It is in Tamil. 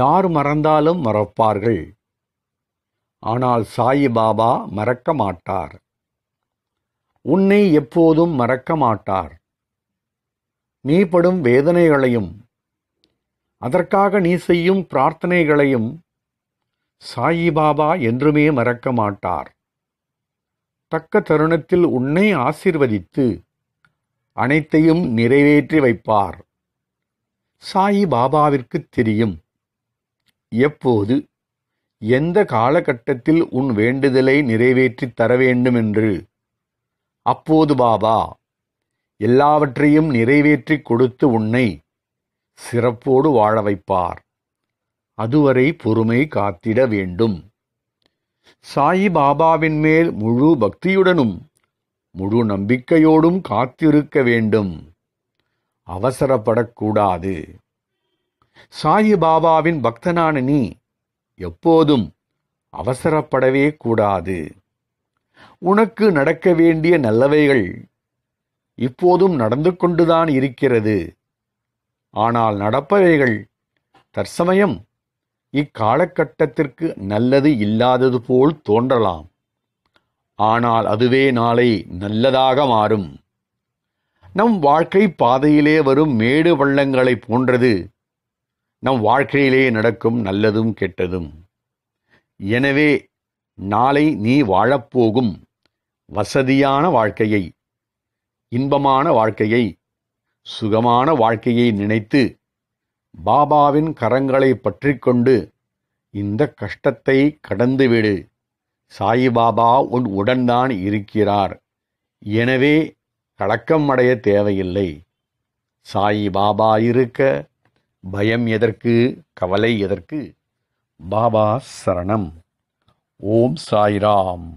யார் மறந்தாலும் மறப்பார்கள் ஆனால் சாயிபாபா மறக்க மாட்டார் உன்னை எப்போதும் மறக்க மாட்டார் நீ படும் வேதனைகளையும் அதற்காக நீ செய்யும் பிரார்த்தனைகளையும் சாயிபாபா என்றுமே மறக்க மாட்டார் தக்க தருணத்தில் உன்னை ஆசிர்வதித்து அனைத்தையும் நிறைவேற்றி வைப்பார் சாயி பாபாவிற்கு தெரியும் எப்போது எந்த காலகட்டத்தில் உன் வேண்டுதலை நிறைவேற்றித் தர வேண்டும் என்று அப்போது பாபா எல்லாவற்றையும் நிறைவேற்றி கொடுத்து உன்னை சிறப்போடு வாழ வைப்பார் அதுவரை பொறுமை காத்திட வேண்டும் சாயி பாபாவின் மேல் முழு பக்தியுடனும் முழு நம்பிக்கையோடும் காத்திருக்க வேண்டும் அவசரப்படக்கூடாது சாயிபாபாவின் பக்தனான நீ எப்போதும் அவசரப்படவே கூடாது உனக்கு நடக்க வேண்டிய நல்லவைகள் இப்போதும் நடந்து கொண்டுதான் இருக்கிறது ஆனால் நடப்பவைகள் தற்சமயம் இக்காலகட்டத்திற்கு நல்லது இல்லாதது போல் தோன்றலாம் ஆனால் அதுவே நாளை நல்லதாக மாறும் நம் வாழ்க்கை பாதையிலே வரும் மேடு வள்ளங்களை போன்றது நம் வாழ்க்கையிலே நடக்கும் நல்லதும் கெட்டதும் எனவே நாளை நீ வாழப்போகும் வசதியான வாழ்க்கையை இன்பமான வாழ்க்கையை சுகமான வாழ்க்கையை நினைத்து பாபாவின் கரங்களை பற்றிக்கொண்டு இந்த கஷ்டத்தை கடந்துவிடு சாயிபாபா உன் உடன்தான் இருக்கிறார் எனவே கலக்கம் அடைய தேவையில்லை சாயிபாபா இருக்க பயம் எதற்கு கவலை எதற்கு பாபா சரணம் ஓம் சாய்ராம்